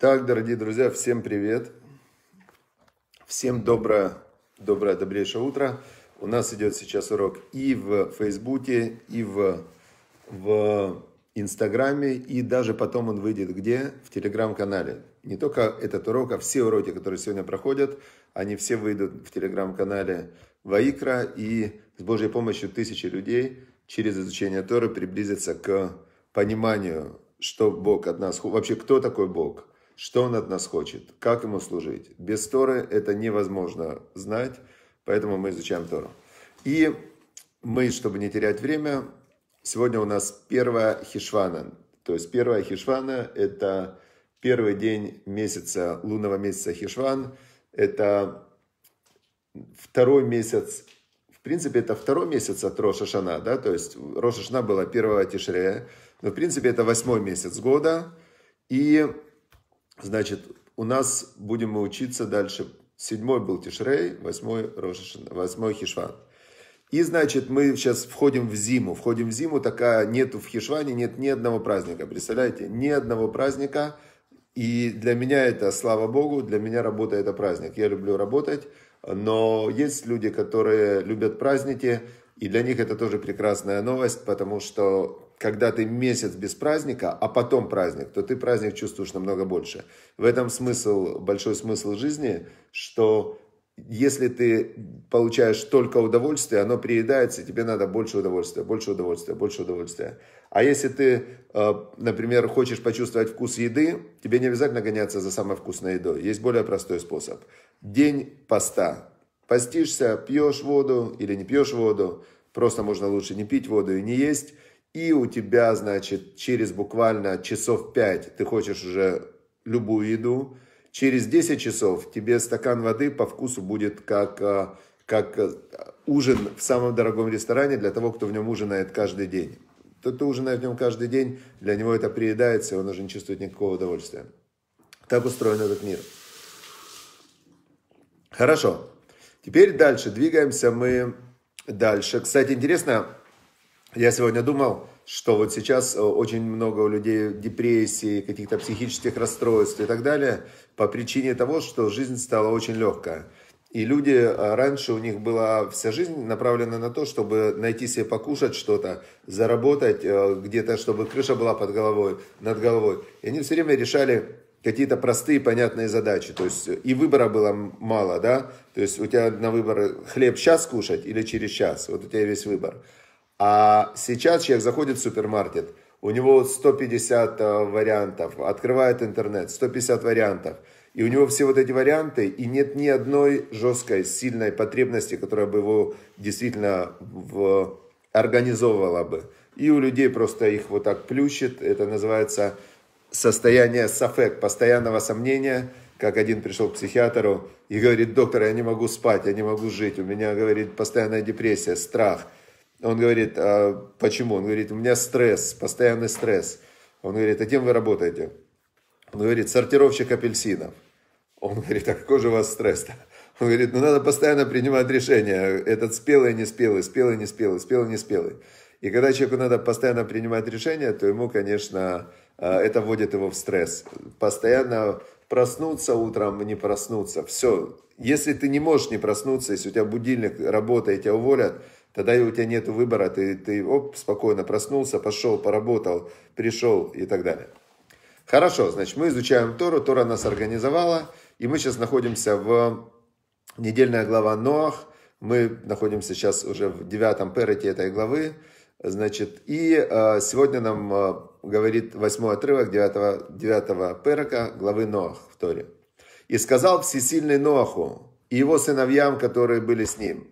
Так, дорогие друзья, всем привет. Всем доброе, доброе, добрейшее утро. У нас идет сейчас урок и в Фейсбуке, и в, в Инстаграме, и даже потом он выйдет где? В Телеграм-канале. Не только этот урок, а все уроки, которые сегодня проходят, они все выйдут в Телеграм-канале Ваикра, и с Божьей помощью тысячи людей через изучение Торы приблизятся к пониманию, что Бог от нас, вообще кто такой Бог – что он от нас хочет? Как ему служить? Без Торы это невозможно знать, поэтому мы изучаем Тору. И мы, чтобы не терять время, сегодня у нас первая хишвана. То есть первая хишвана – это первый день месяца, лунного месяца хишван. Это второй месяц, в принципе, это второй месяц от Рошашана, да, то есть Рошашана была первого Тишре, но, в принципе, это восьмой месяц года, и Значит, у нас будем мы учиться дальше. Седьмой был Тишрей, восьмой, Рошишин, восьмой Хишван. И, значит, мы сейчас входим в зиму. Входим в зиму, такая нету в Хишване, нет ни одного праздника. Представляете, ни одного праздника. И для меня это, слава Богу, для меня работа это праздник. Я люблю работать, но есть люди, которые любят праздники, и для них это тоже прекрасная новость, потому что когда ты месяц без праздника, а потом праздник, то ты праздник чувствуешь намного больше. В этом смысл, большой смысл жизни, что если ты получаешь только удовольствие, оно приедается, тебе надо больше удовольствия, больше удовольствия, больше удовольствия. А если ты, э, например, хочешь почувствовать вкус еды, тебе не обязательно гоняться за самой вкусной едой. Есть более простой способ. День поста Постишься, пьешь воду или не пьешь воду, просто можно лучше не пить воду и не есть. И у тебя, значит, через буквально часов 5 ты хочешь уже любую еду. Через 10 часов тебе стакан воды по вкусу будет как, а, как а, ужин в самом дорогом ресторане для того, кто в нем ужинает каждый день. Тот, кто ужинает в нем каждый день, для него это приедается, и он уже не чувствует никакого удовольствия. Так устроен этот мир. Хорошо. Теперь дальше, двигаемся мы дальше. Кстати, интересно, я сегодня думал, что вот сейчас э, очень много у людей депрессии, каких-то психических расстройств и так далее, по причине того, что жизнь стала очень легкая. И люди, э, раньше у них была вся жизнь направлена на то, чтобы найти себе покушать что-то, заработать э, где-то, чтобы крыша была под головой, над головой. И они все время решали какие-то простые, понятные задачи. То есть э, и выбора было мало, да? То есть у тебя на выбор э, хлеб сейчас кушать или через час. Вот у тебя весь выбор. А сейчас человек заходит в супермаркет, у него 150 э, вариантов, открывает интернет, 150 вариантов. И у него все вот эти варианты, и нет ни одной жесткой, сильной потребности, которая бы его действительно в... организовывала бы. И у людей просто их вот так плющит, это называется состояние сафек, постоянного сомнения, как один пришел к психиатру и говорит, доктор, я не могу спать, я не могу жить, у меня, говорит, постоянная депрессия, страх. Он говорит, а почему? Он говорит, у меня стресс, постоянный стресс. Он говорит, а кем вы работаете? Он говорит, сортировщик апельсинов. Он говорит, а какой же у вас стресс-то? Он говорит, ну надо постоянно принимать решения. Этот спелый, не спелый, спелый, не спелый, спелый, не спелый. И когда человеку надо постоянно принимать решения, то ему, конечно, а, это вводит его в стресс. Постоянно проснуться утром, не проснуться. Все. Если ты не можешь не проснуться, если у тебя будильник работает, тебя уволят, тогда у тебя нет выбора. Ты, ты оп, спокойно проснулся, пошел, поработал, пришел и так далее. Хорошо, значит, мы изучаем Тору, Тора нас организовала, и мы сейчас находимся в недельная глава Ноах, мы находимся сейчас уже в девятом перете этой главы, значит, и а, сегодня нам а, говорит восьмой отрывок 9, 9 перока главы Ноах в Торе. «И сказал всесильный Ноаху и его сыновьям, которые были с ним,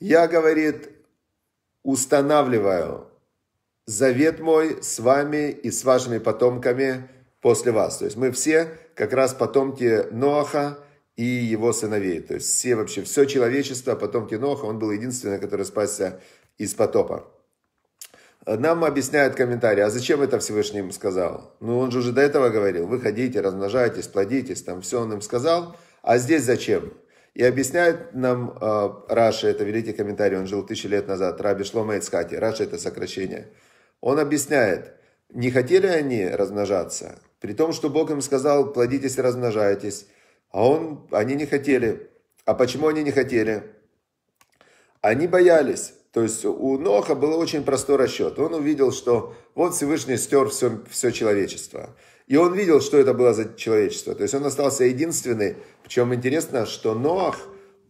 «Я, — говорит, — устанавливаю завет мой с вами и с вашими потомками после вас». То есть мы все как раз потомки Ноаха, и его сыновей. То есть все вообще, все человечество, потомки Ноаха он был единственный, который спасся из потопа. Нам объясняют комментарии, а зачем это Всевышний им сказал? Ну, он же уже до этого говорил, выходите, размножайтесь, плодитесь, там все он им сказал, а здесь зачем? И объясняет нам э, Раши, это великий комментарий, он жил тысячи лет назад, Раби Шлома Ицхаки, Раши это сокращение. Он объясняет, не хотели они размножаться, при том, что Бог им сказал, плодитесь и размножайтесь, а он, они не хотели. А почему они не хотели? Они боялись. То есть у Ноха был очень простой расчет. Он увидел, что вот Всевышний стер все, все человечество. И он видел, что это было за человечество. То есть он остался единственный. Причем интересно, что Ноах,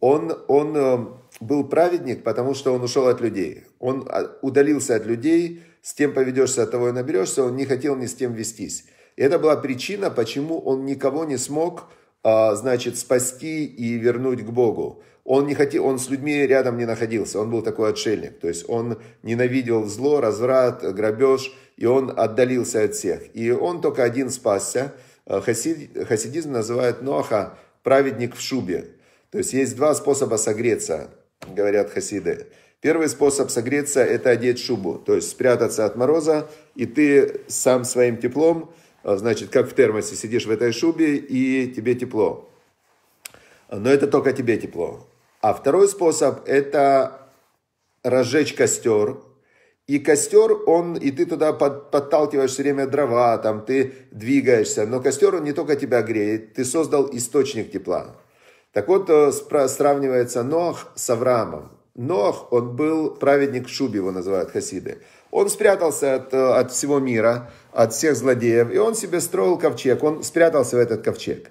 он, он э, был праведник, потому что он ушел от людей. Он а, удалился от людей, с тем поведешься, от того и наберешься. Он не хотел ни с тем вестись. И это была причина, почему он никого не смог а, значит, спасти и вернуть к Богу. Он не хотел, он с людьми рядом не находился, он был такой отшельник, то есть он ненавидел зло, разврат, грабеж, и он отдалился от всех. И он только один спасся. А, хасид, хасидизм называют Ноха праведник в шубе. То есть есть два способа согреться, говорят хасиды. Первый способ согреться – это одеть шубу, то есть спрятаться от мороза, и ты сам своим теплом – а, значит, как в термосе, сидишь в этой шубе и тебе тепло. Но это только тебе тепло. А второй способ – это разжечь костер. И костер, он, и ты туда под, подталкиваешь все время дрова, там ты двигаешься. Но костер, он не только тебя греет, ты создал источник тепла. Так вот, э, сравнивается Ноах с Авраамом. Ноах, он был праведник в шубе, его называют хасиды. Он спрятался от, э, от всего мира, от всех злодеев. И он себе строил ковчег, он спрятался в этот ковчег.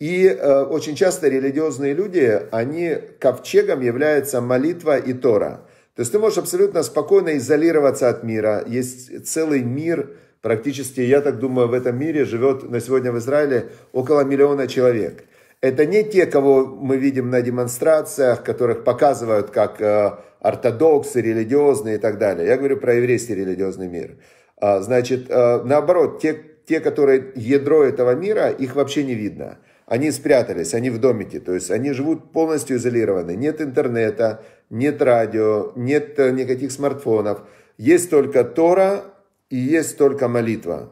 И э, очень часто религиозные люди, они ковчегом является молитва и Тора. То есть ты можешь абсолютно спокойно изолироваться от мира. Есть целый мир, практически, я так думаю, в этом мире живет на сегодня в Израиле около миллиона человек. Это не те, кого мы видим на демонстрациях, которых показывают как э, ортодоксы, религиозные и так далее. Я говорю про еврейский религиозный мир. А, значит, а, наоборот, те, те, которые ядро этого мира, их вообще не видно. Они спрятались, они в домике, то есть они живут полностью изолированы. Нет интернета, нет радио, нет э, никаких смартфонов. Есть только Тора и есть только молитва.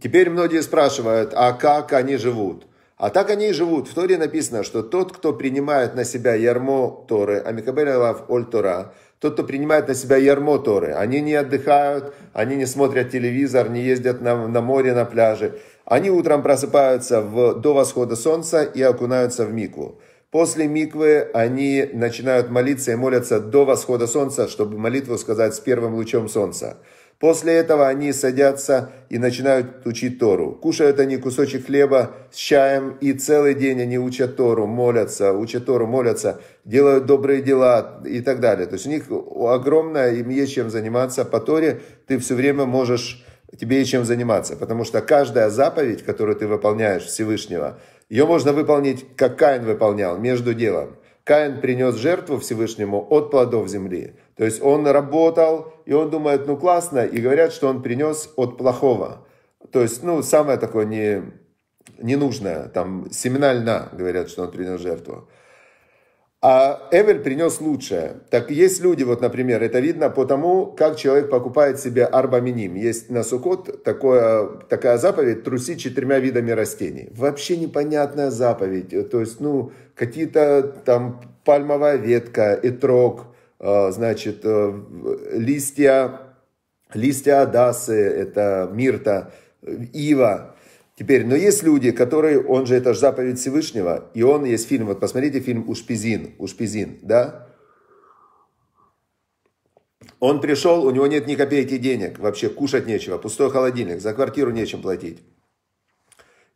Теперь многие спрашивают, а как они живут? А так они и живут. В Торе написано, что тот, кто принимает на себя ярмо Торы, Амикабель Алав Оль Тора, тот, кто принимает на себя ярмо Торы, они не отдыхают, они не смотрят телевизор, не ездят на, на море, на пляже. Они утром просыпаются в, до восхода солнца и окунаются в микву. После миквы они начинают молиться и молятся до восхода солнца, чтобы молитву сказать с первым лучом солнца. После этого они садятся и начинают учить Тору. Кушают они кусочек хлеба с чаем, и целый день они учат Тору, молятся, учат Тору, молятся, делают добрые дела и так далее. То есть у них огромное, им есть чем заниматься. По Торе ты все время можешь, тебе есть чем заниматься, потому что каждая заповедь, которую ты выполняешь Всевышнего, ее можно выполнить, как Каин выполнял, между делом. Каин принес жертву Всевышнему от плодов земли. То есть он работал, и он думает, ну классно, и говорят, что он принес от плохого. То есть, ну, самое такое не, ненужное, там, семена льна, говорят, что он принес жертву. А Эвель принес лучшее. Так есть люди, вот, например, это видно по тому, как человек покупает себе арбаминим. Есть на Сукот такое, такая заповедь «труси четырьмя видами растений». Вообще непонятная заповедь. То есть, ну, какие-то там пальмовая ветка, и трог. Э, значит, э, листья, листья адасы, это мирта, э, ива. Теперь, но есть люди, которые, он же, это же заповедь Всевышнего, и он, есть фильм, вот посмотрите фильм «Ушпизин», «Ушпизин», да? Он пришел, у него нет ни копейки денег, вообще кушать нечего, пустой холодильник, за квартиру нечем платить.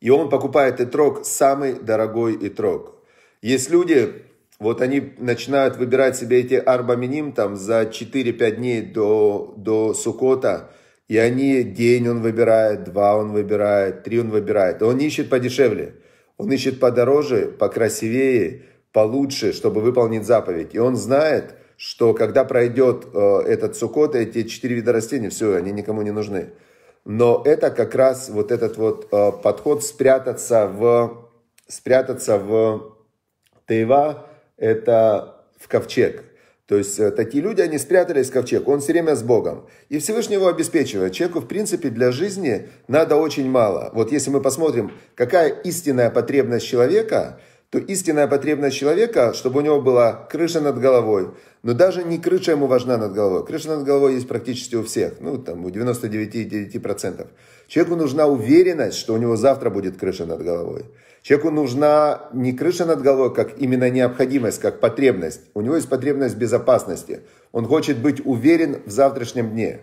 И он покупает итрог, самый дорогой итрог. Есть люди, вот они начинают выбирать себе эти арбаминим там за 4-5 дней до, до Сукота, и они день он выбирает, два он выбирает, три он выбирает. И он ищет подешевле, он ищет подороже, покрасивее, получше, чтобы выполнить заповедь. И он знает, что когда пройдет э, этот сукот, эти четыре вида растений, все, они никому не нужны. Но это как раз вот этот вот э, подход спрятаться в, спрятаться в Тейва, это в ковчег. То есть э, такие люди, они спрятались в ковчег, он все время с Богом. И Всевышнего обеспечивает. Человеку, в принципе, для жизни надо очень мало. Вот если мы посмотрим, какая истинная потребность человека, то истинная потребность человека, чтобы у него была крыша над головой. Но даже не крыша ему важна над головой. Крыша над головой есть практически у всех, ну там у 99 99,9%. Человеку нужна уверенность, что у него завтра будет крыша над головой. Человеку нужна не крыша над головой, как именно необходимость, как потребность. У него есть потребность безопасности. Он хочет быть уверен в завтрашнем дне.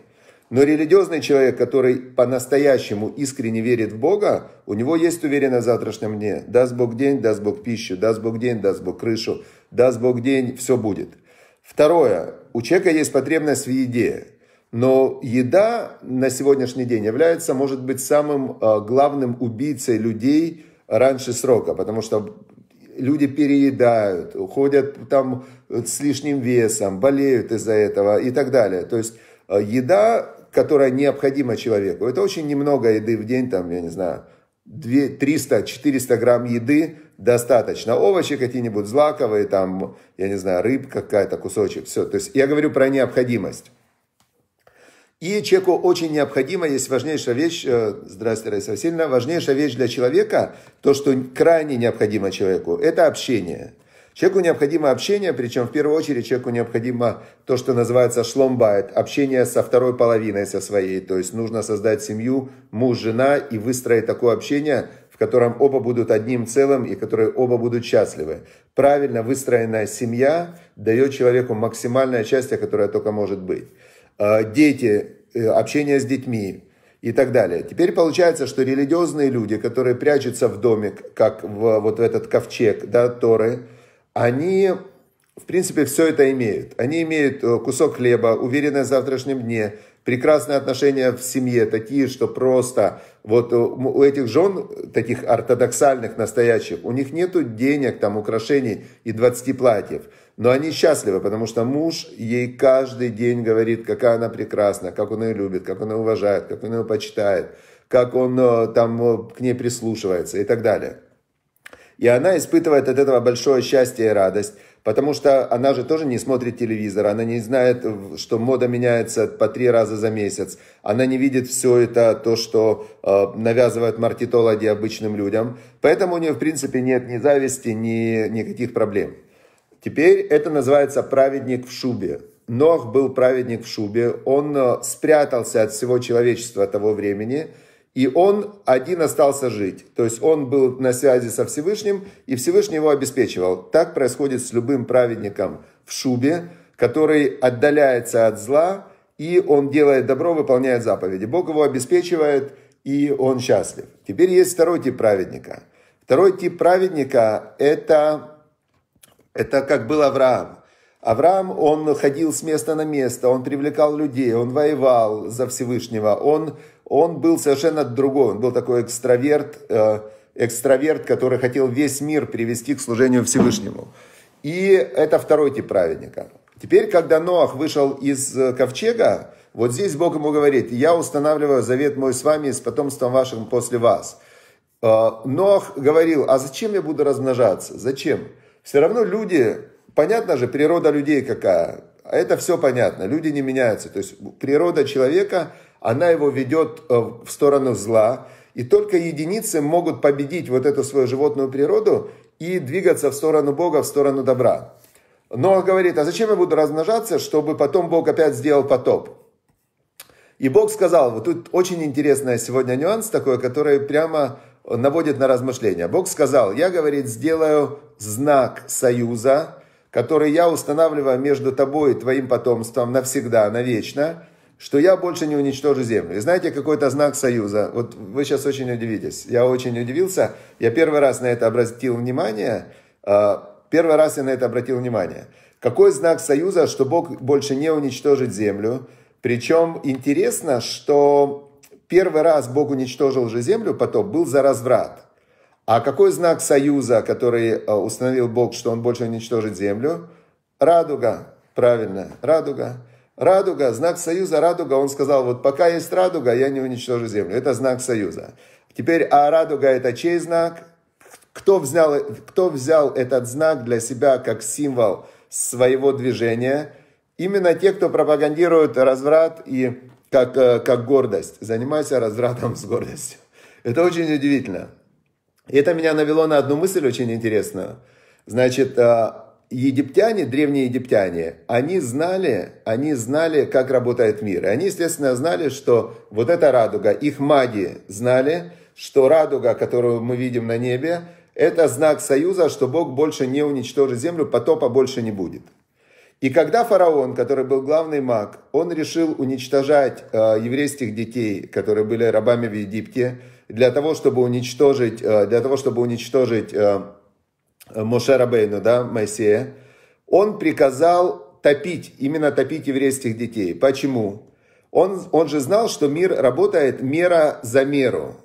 Но религиозный человек, который по-настоящему искренне верит в Бога, у него есть уверенность в завтрашнем дне. Даст Бог день, даст Бог пищу, даст Бог день, даст Бог крышу, даст Бог день, все будет. Второе. У человека есть потребность в еде. Но еда на сегодняшний день является, может быть, самым а, главным убийцей людей, раньше срока, потому что люди переедают, уходят там с лишним весом, болеют из-за этого и так далее. То есть э, еда, которая необходима человеку, это очень немного еды в день, там, я не знаю, 300-400 грамм еды достаточно. Овощи какие-нибудь злаковые, там, я не знаю, рыб какая-то, кусочек, все. То есть я говорю про необходимость. И человеку очень необходимо, есть важнейшая вещь, э, здравствуйте, Раиса Васильевна, важнейшая вещь для человека, то, что крайне необходимо человеку, это общение. Человеку необходимо общение, причем в первую очередь человеку необходимо то, что называется шломбайт, общение со второй половиной, со своей. То есть нужно создать семью, муж, жена и выстроить такое общение, в котором оба будут одним целым и которые оба будут счастливы. Правильно выстроенная семья дает человеку максимальное счастье, которое только может быть. Э, дети, э, общение с детьми и так далее. Теперь получается, что религиозные люди, которые прячутся в домик, как в вот в этот ковчег, да, Торы, они, в принципе, все это имеют. Они имеют э, кусок хлеба, уверенность в завтрашнем дне, прекрасные отношения в семье, такие, что просто вот у этих жен, таких ортодоксальных, настоящих, у них нет денег, там, украшений и 20 платьев. Но они счастливы, потому что муж ей каждый день говорит, какая она прекрасна, как он ее любит, как он ее уважает, как он ее почитает, как он э, там э, к ней прислушивается и так далее. И она испытывает от этого большое счастье и радость, потому что она же тоже не смотрит телевизор, она не знает, что мода меняется по три раза за месяц, она не видит все это, то, что э, навязывают маркетологи обычным людям. Поэтому у нее, в принципе, нет ни зависти, ни никаких проблем. Теперь это называется праведник в шубе. Нох был праведник в шубе, он э, спрятался от всего человечества того времени, и он один остался жить. То есть он был на связи со Всевышним, и Всевышний его обеспечивал. Так происходит с любым праведником в шубе, который отдаляется от зла, и он делает добро, выполняет заповеди. Бог его обеспечивает, и он счастлив. Теперь есть второй тип праведника. Второй тип праведника – это это как был Авраам. Авраам, он ходил с места на место, он привлекал людей, он воевал за Всевышнего, он, он был совершенно другой, он был такой экстраверт, э, экстраверт, который хотел весь мир привести к служению Всевышнему. И это второй тип праведника. Теперь, когда Ноах вышел из э, ковчега, вот здесь Бог ему говорит, я устанавливаю завет мой с вами и с потомством вашим после вас. Э, Ноах говорил, а зачем я буду размножаться? Зачем? Все равно люди, понятно же, природа людей какая. А это все понятно, люди не меняются. То есть природа человека, она его ведет э, в сторону зла. И только единицы могут победить вот эту свою животную природу и двигаться в сторону Бога, в сторону добра. Но он говорит, а зачем я буду размножаться, чтобы потом Бог опять сделал потоп? И Бог сказал, вот тут очень интересный сегодня нюанс такой, который прямо наводит на размышления. Бог сказал, я, говорит, сделаю знак союза, который я устанавливаю между тобой и твоим потомством навсегда, навечно, что я больше не уничтожу землю. И знаете, какой-то знак союза. Вот вы сейчас очень удивитесь. Я очень удивился. Я первый раз на это обратил внимание. А, первый раз я на это обратил внимание. Какой знак союза, что Бог больше не уничтожит землю? Причем интересно, что Первый раз Бог уничтожил же землю, потом был за разврат. А какой знак союза, который э, установил Бог, что он больше уничтожит землю? Радуга, правильно, радуга. Радуга, знак союза, радуга, он сказал, вот пока есть радуга, я не уничтожу землю. Это знак союза. Теперь, а радуга это чей знак? Кто взял, кто взял этот знак для себя как символ своего движения? Именно те, кто пропагандирует разврат и как, э, как гордость. Занимайся развратом с гордостью. Это очень удивительно. И это меня навело на одну мысль очень интересную. Значит, э, египтяне, древние египтяне, они знали, они знали, как работает мир. И они, естественно, знали, что вот эта радуга, их маги знали, что радуга, которую мы видим на небе, это знак союза, что Бог больше не уничтожит землю, потопа больше не будет. И когда фараон, который был главный маг, он решил уничтожать э, еврейских детей, которые были рабами в Египте, для того, чтобы уничтожить, э, для того, чтобы уничтожить э, Моше Рабейну, да, Моисея, он приказал топить, именно топить еврейских детей. Почему? Он, он же знал, что мир работает мера за меру.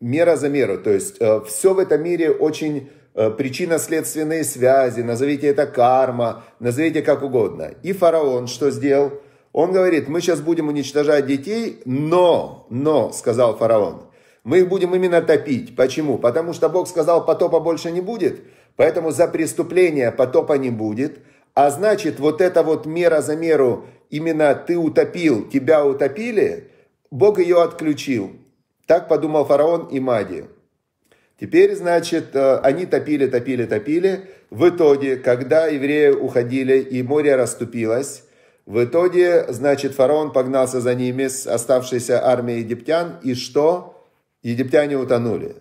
Мера за меру. То есть э, все в этом мире очень Э, причинно-следственные связи, назовите это карма, назовите как угодно. И фараон что сделал? Он говорит, мы сейчас будем уничтожать детей, но, но, сказал фараон, мы их будем именно топить. Почему? Потому что Бог сказал, потопа больше не будет, поэтому за преступление потопа не будет, а значит, вот эта вот мера за меру, именно ты утопил, тебя утопили, Бог ее отключил. Так подумал фараон и Мади. Теперь, значит, э, они топили, топили, топили. В итоге, когда евреи уходили и море расступилось, в итоге, значит, фараон погнался за ними с оставшейся армией египтян, и что? Египтяне утонули.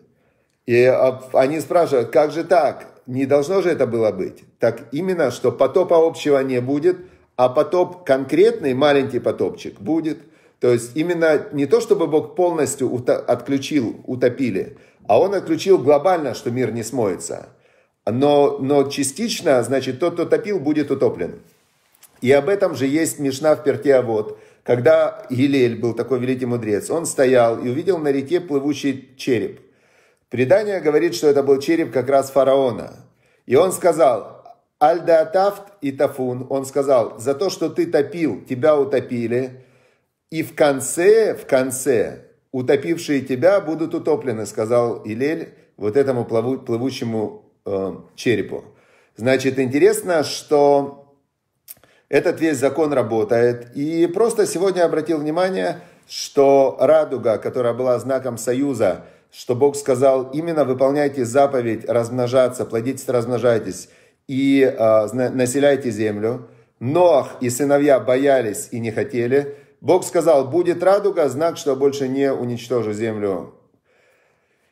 И э, они спрашивают, как же так? Не должно же это было быть. Так именно, что потопа общего не будет, а потоп конкретный, маленький потопчик, будет. То есть именно не то, чтобы Бог полностью отключил, утопили, а он отключил глобально, что мир не смоется. Но, но частично, значит, тот, кто топил, будет утоплен. И об этом же есть Мишна в Пертиавод, когда Гилель был такой великий мудрец, он стоял и увидел на реке плывущий череп. Предание говорит, что это был череп как раз фараона. И он сказал, Альда Тафт и Тафун, он сказал, за то, что ты топил, тебя утопили. И в конце, в конце, утопившие тебя будут утоплены, сказал Илель вот этому плаву, плывущему э, черепу. Значит, интересно, что этот весь закон работает. И просто сегодня обратил внимание, что радуга, которая была знаком союза, что Бог сказал, именно выполняйте заповедь размножаться, плодитесь, размножайтесь и э, населяйте землю. Ноах и сыновья боялись и не хотели – Бог сказал, будет радуга, знак, что больше не уничтожу землю.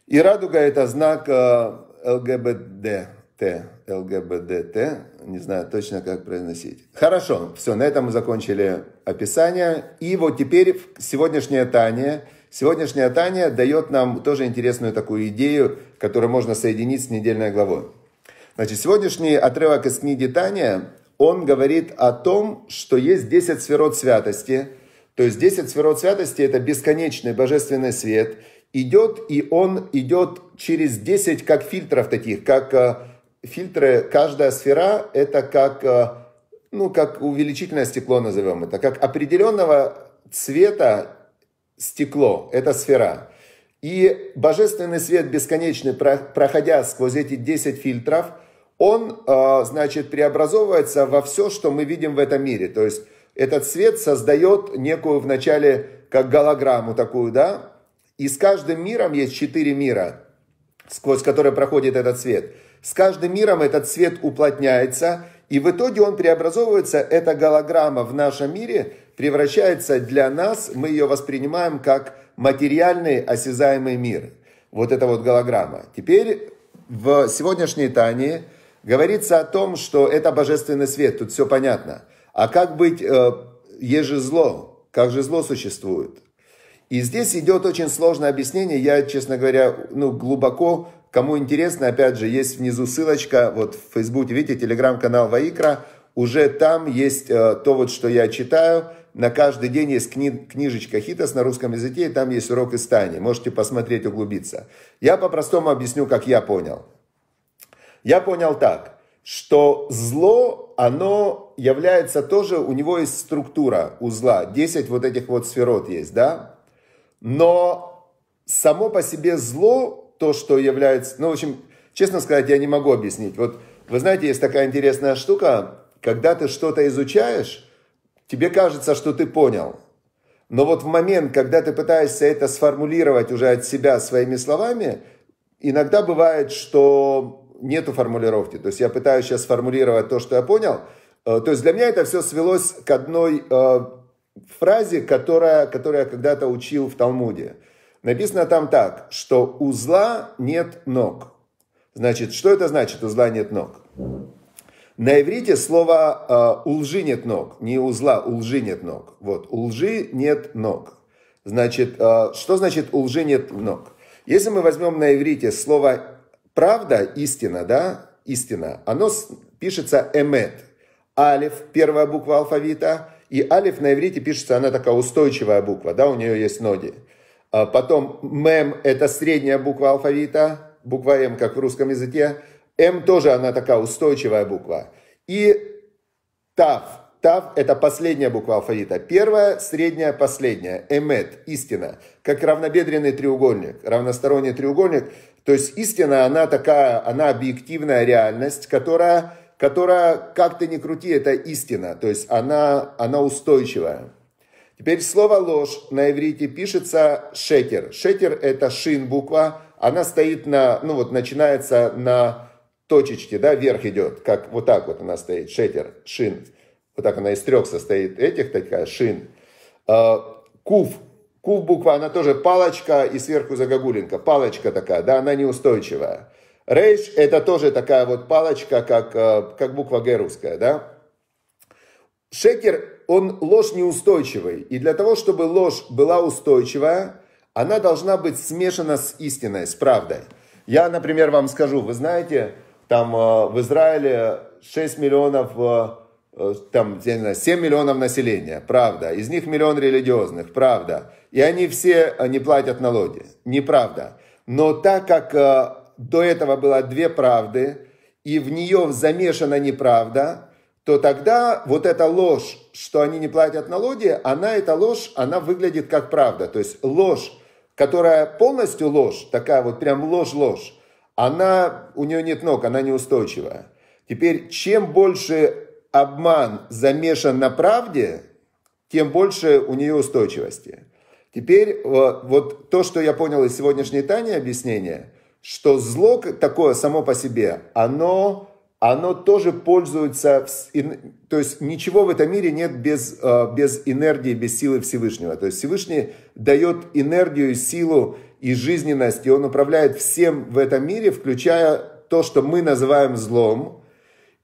И радуга это знак э, ЛГБДТ, ЛГБДТ, не знаю точно, как произносить. Хорошо, все, на этом мы закончили описание. И вот теперь сегодняшнее Таня. Сегодняшнее Таня дает нам тоже интересную такую идею, которую можно соединить с недельной главой. Значит, сегодняшний отрывок из книги Таня, он говорит о том, что есть 10 сферот святости – то есть 10 сферот святости – это бесконечный божественный свет, идет, и он идет через 10 как фильтров таких, как э, фильтры, каждая сфера – это как, э, ну, как увеличительное стекло, назовем это, как определенного цвета стекло, это сфера. И божественный свет бесконечный, проходя сквозь эти 10 фильтров, он, э, значит, преобразовывается во все, что мы видим в этом мире. То есть этот свет создает некую вначале как голограмму такую, да? И с каждым миром есть четыре мира, сквозь которые проходит этот свет. С каждым миром этот свет уплотняется, и в итоге он преобразовывается, эта голограмма в нашем мире превращается для нас, мы ее воспринимаем как материальный осязаемый мир. Вот эта вот голограмма. Теперь в сегодняшней Тане говорится о том, что это божественный свет, тут все понятно – а как быть, э, есть же зло, как же зло существует? И здесь идет очень сложное объяснение, я, честно говоря, ну, глубоко, кому интересно, опять же, есть внизу ссылочка, вот в Фейсбуке, видите, телеграм-канал Ваикра, уже там есть э, то вот, что я читаю, на каждый день есть кни книжечка Хитос на русском языке, и там есть урок из Тани. Можете посмотреть, углубиться. Я по-простому объясню, как я понял. Я понял так, что зло, оно является тоже, у него есть структура узла, 10 вот этих вот сферот есть, да? Но само по себе зло, то, что является, ну, в общем, честно сказать, я не могу объяснить. Вот, вы знаете, есть такая интересная штука, когда ты что-то изучаешь, тебе кажется, что ты понял. Но вот в момент, когда ты пытаешься это сформулировать уже от себя своими словами, иногда бывает, что нету формулировки. То есть я пытаюсь сейчас сформулировать то, что я понял – Э, то есть для меня это все свелось к одной э, фразе, которая, которую я когда-то учил в Талмуде. Написано там так, что у зла нет ног. Значит, что это значит, у зла нет ног? На иврите слово э, «у лжи нет ног», не «у зла», «у лжи нет ног». Вот, «у лжи нет ног». Значит, э, что значит «у лжи нет ног»? Если мы возьмем на иврите слово «правда», «истина», да, «истина», оно пишется «эмет», алиф, первая буква алфавита. И алиф на иврите пишется, она такая устойчивая буква, да, у нее есть ноги. А потом мем – это средняя буква алфавита, буква М, как в русском языке. М тоже она такая устойчивая буква. И тав. Тав – это последняя буква алфавита. Первая, средняя, последняя. Эмет – истина. Как равнобедренный треугольник, равносторонний треугольник. То есть истина, она такая, она объективная реальность, которая которая, как ты ни крути, это истина, то есть она, она устойчивая. Теперь слово ложь на иврите пишется шетер. Шетер это шин буква, она стоит на, ну вот начинается на точечке, да, вверх идет, как вот так вот она стоит, Шетер шин. Вот так она из трех состоит, этих такая шин. Кув, а, кув буква, она тоже палочка и сверху загогулинка, палочка такая, да, она неустойчивая. Рейш – это тоже такая вот палочка, как, э, как буква «Г» русская, да? Шекер, он ложь неустойчивый. И для того, чтобы ложь была устойчивая, она должна быть смешана с истиной, с правдой. Я, например, вам скажу, вы знаете, там э, в Израиле 6 миллионов, э, там, я 7 миллионов населения, правда. Из них миллион религиозных, правда. И они все не платят налоги, неправда. Но так как до этого было две правды, и в нее замешана неправда, то тогда вот эта ложь, что они не платят налоги, она, эта ложь, она выглядит как правда. То есть ложь, которая полностью ложь, такая вот прям ложь-ложь, она, у нее нет ног, она неустойчивая. Теперь, чем больше обман замешан на правде, тем больше у нее устойчивости. Теперь э, вот то, что я понял из сегодняшней Тани объяснения, что зло такое само по себе, оно, оно тоже пользуется, в, то есть ничего в этом мире нет без, э, без энергии, без силы Всевышнего. То есть Всевышний дает энергию, силу и жизненность, и он управляет всем в этом мире, включая то, что мы называем злом,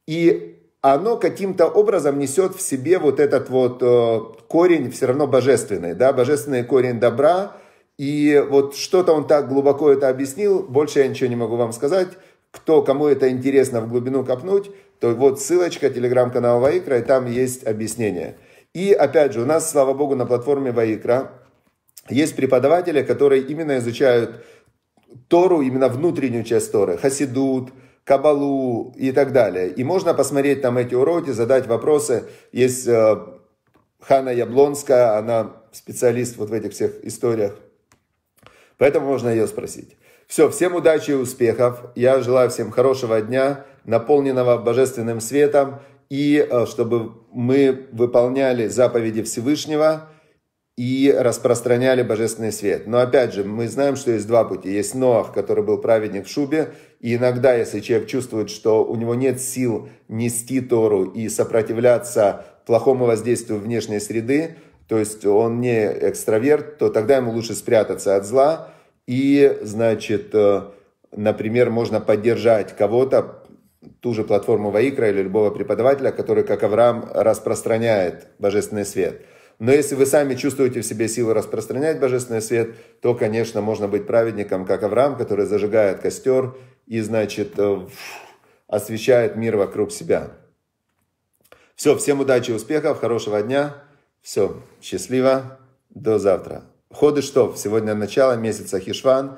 и оно каким-то образом несет в себе вот этот вот э, корень все равно божественный, да, божественный корень добра – и вот что-то он так глубоко это объяснил, больше я ничего не могу вам сказать. Кто, кому это интересно в глубину копнуть, то вот ссылочка, телеграм-канал Ваикра, и там есть объяснение. И опять же, у нас, слава богу, на платформе Ваикра есть преподаватели, которые именно изучают Тору, именно внутреннюю часть Торы, Хасидут, Кабалу и так далее. И можно посмотреть там эти уроки, задать вопросы. Есть э, Хана Яблонская, она специалист вот в этих всех историях Поэтому можно ее спросить. Все, всем удачи и успехов. Я желаю всем хорошего дня, наполненного божественным светом, и э, чтобы мы выполняли заповеди Всевышнего и распространяли божественный свет. Но опять же, мы знаем, что есть два пути. Есть Ноах, который был праведник в шубе, и иногда, если человек чувствует, что у него нет сил нести Тору и сопротивляться плохому воздействию внешней среды, то есть он не экстраверт, то тогда ему лучше спрятаться от зла. И, значит, э, например, можно поддержать кого-то, ту же платформу Ваикра или любого преподавателя, который, как Авраам, распространяет божественный свет. Но если вы сами чувствуете в себе силы распространять божественный свет, то, конечно, можно быть праведником, как Авраам, который зажигает костер и, значит, э, освещает мир вокруг себя. Все, всем удачи успехов, хорошего дня. Все, счастливо, до завтра. Ходы что? Сегодня начало месяца Хишван.